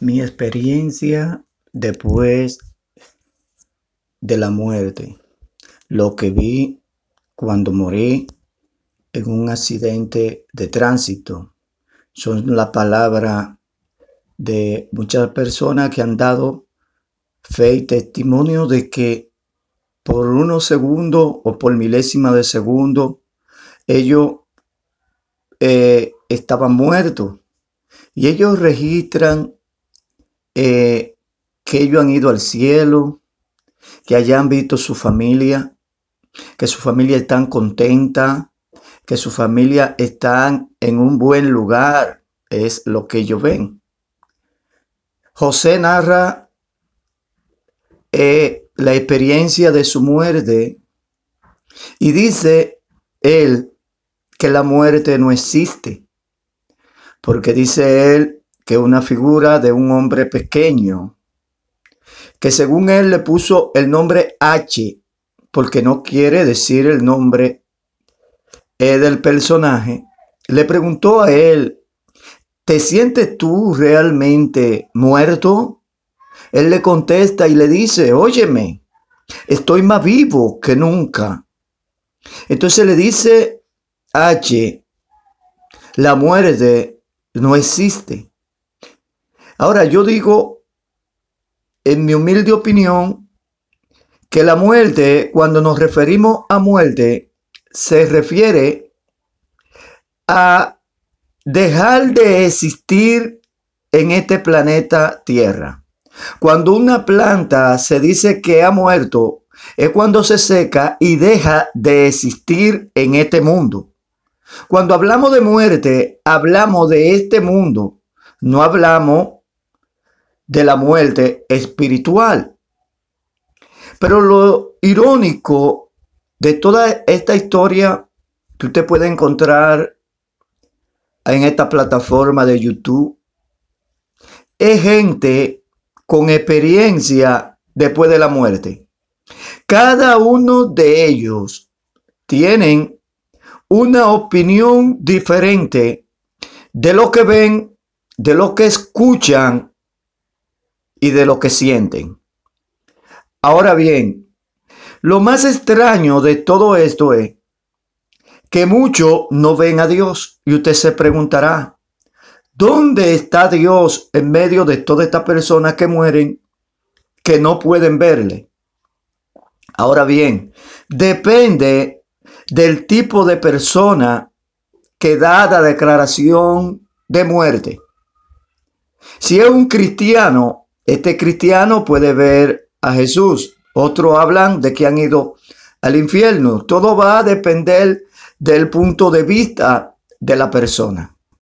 Mi experiencia después de la muerte, lo que vi cuando morí en un accidente de tránsito, son la palabra de muchas personas que han dado fe y testimonio de que por unos segundos o por milésima de segundo ellos eh, estaban muertos. Y ellos registran eh, que ellos han ido al cielo, que hayan visto su familia, que su familia está contenta, que su familia está en un buen lugar, es lo que ellos ven. José narra eh, la experiencia de su muerte y dice él que la muerte no existe, porque dice él que una figura de un hombre pequeño, que según él le puso el nombre H, porque no quiere decir el nombre e del personaje, le preguntó a él, ¿te sientes tú realmente muerto? Él le contesta y le dice, óyeme, estoy más vivo que nunca. Entonces le dice H, la muerte no existe. Ahora yo digo, en mi humilde opinión, que la muerte, cuando nos referimos a muerte, se refiere a dejar de existir en este planeta Tierra. Cuando una planta se dice que ha muerto, es cuando se seca y deja de existir en este mundo. Cuando hablamos de muerte, hablamos de este mundo, no hablamos de la muerte espiritual. Pero lo irónico de toda esta historia que usted puede encontrar en esta plataforma de YouTube es gente con experiencia después de la muerte. Cada uno de ellos tienen una opinión diferente de lo que ven, de lo que escuchan y de lo que sienten. Ahora bien, lo más extraño de todo esto es que muchos no ven a Dios y usted se preguntará, ¿dónde está Dios en medio de todas estas personas que mueren que no pueden verle? Ahora bien, depende del tipo de persona que da la declaración de muerte. Si es un cristiano este cristiano puede ver a Jesús. Otros hablan de que han ido al infierno. Todo va a depender del punto de vista de la persona.